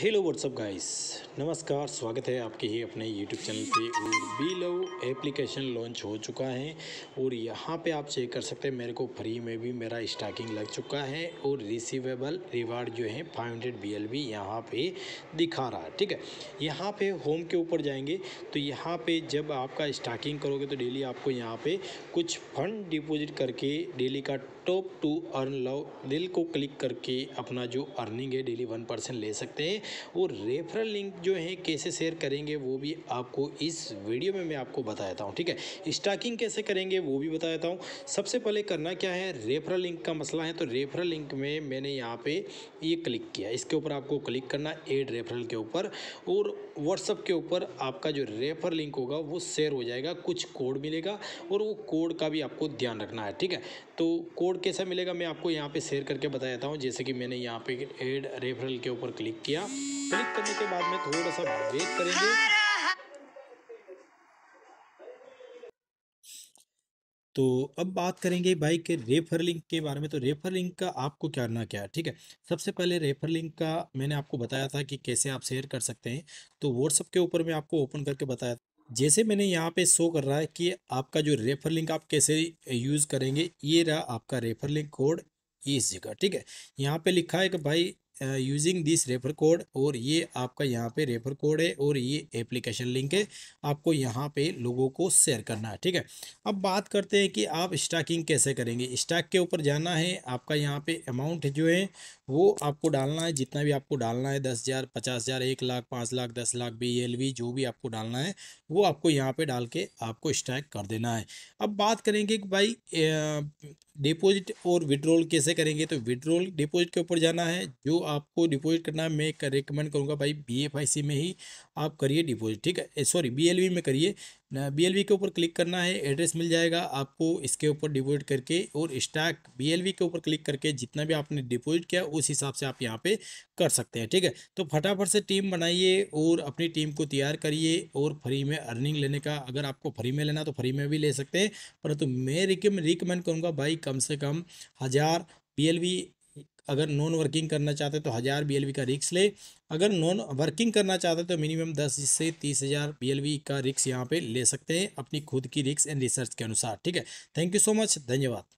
hello what's up guys नमस्कार स्वागत है आपके ही अपने यूट्यूब चैनल पे और बी लव एप्लीकेशन लॉन्च हो चुका है और यहाँ पे आप चेक कर सकते हैं मेरे को फ्री में भी मेरा स्टाकिंग लग चुका है और रिसीवेबल रिवार्ड जो है 500 हंड्रेड बी एल बी यहाँ पर दिखा रहा है ठीक है यहाँ पे होम के ऊपर जाएंगे तो यहाँ पे जब आपका स्टाकिंग करोगे तो डेली आपको यहाँ पर कुछ फंड डिपोजिट करके डेली का टॉप टू अर्न लव दिल को क्लिक करके अपना जो अर्निंग है डेली वन परसेंट ले सकते हैं और रेफरल लिंक जो है कैसे शेयर करेंगे वो भी आपको इस वीडियो में मैं आपको बता देता हूँ ठीक है स्टाकिंग कैसे करेंगे वो भी बता देता हूँ सबसे पहले करना क्या है रेफरल लिंक का मसला है तो रेफरल लिंक में मैंने यहाँ पे ये क्लिक किया इसके ऊपर आपको क्लिक करना एड रेफरल के ऊपर और व्हाट्सअप के ऊपर आपका जो रेफर लिंक होगा वो शेयर हो जाएगा कुछ कोड मिलेगा और वो कोड का भी आपको ध्यान रखना है ठीक है तो कोड कैसा मिलेगा मैं आपको यहाँ पे शेयर करके बता देता हूँ जैसे कि मैंने यहाँ पे एड रेफरल के ऊपर क्लिक किया क्लिक करने के बाद में थोड़ा सा वेट करेंगे तो अब बात करेंगे भाई के रेफर लिंक के बारे में तो रेफर लिंक का आपको करना क्या है ठीक है सबसे पहले रेफर लिंक का मैंने आपको बताया था कि कैसे आप शेयर कर सकते हैं तो व्हाट्सअप के ऊपर मैं आपको ओपन करके बताया जैसे मैंने यहाँ पे शो कर रहा है कि आपका जो रेफर लिंक आप कैसे यूज़ करेंगे ये रहा आपका रेफर लिंक कोड इस जगह ठीक है यहाँ पर लिखा है कि भाई यूजिंग दिस रेफर कोड और ये आपका यहाँ पे रेफर कोड है और ये एप्लीकेशन लिंक है आपको यहाँ पे लोगों को शेयर करना है ठीक है अब बात करते हैं कि आप स्टाकिंग कैसे करेंगे स्टाक के ऊपर जाना है आपका यहाँ पे अमाउंट जो है वो आपको डालना है जितना भी आपको डालना है दस हज़ार पचास हज़ार एक लाख पाँच लाख दस लाख बी एल वी जो भी आपको डालना है वो आपको यहाँ पे डाल के आपको स्टैक कर देना है अब बात करेंगे कि भाई डिपॉजिट और विड्रॉल कैसे करेंगे तो विड्रॉल डिपॉजिट के ऊपर जाना है जो आपको डिपॉजिट करना है मैं कर, रिकमेंड करूँगा भाई बी में ही आप करिए डिपॉजिट ठीक है सॉरी बी में करिए बी के ऊपर क्लिक करना है एड्रेस मिल जाएगा आपको इसके ऊपर डिपोजिट करके और स्टॉक बी के ऊपर क्लिक करके जितना भी आपने डिपोजिट किया उस हिसाब से आप यहाँ पे कर सकते हैं ठीक है तो फटाफट से टीम बनाइए और अपनी टीम को तैयार करिए और फ्री में अर्निंग लेने का अगर आपको फ्री में लेना तो फ्री में भी ले सकते हैं परंतु तो मैं रिकमेंड करूँगा भाई कम से कम हज़ार बी अगर नॉन वर्किंग करना चाहते तो हज़ार बी का रिक्स ले अगर नॉन वर्किंग करना चाहते तो मिनिमम दस से तीस हज़ार बी का रिक्स यहाँ पे ले सकते हैं अपनी खुद की रिक्स एंड रिसर्च के अनुसार ठीक है थैंक यू सो मच धन्यवाद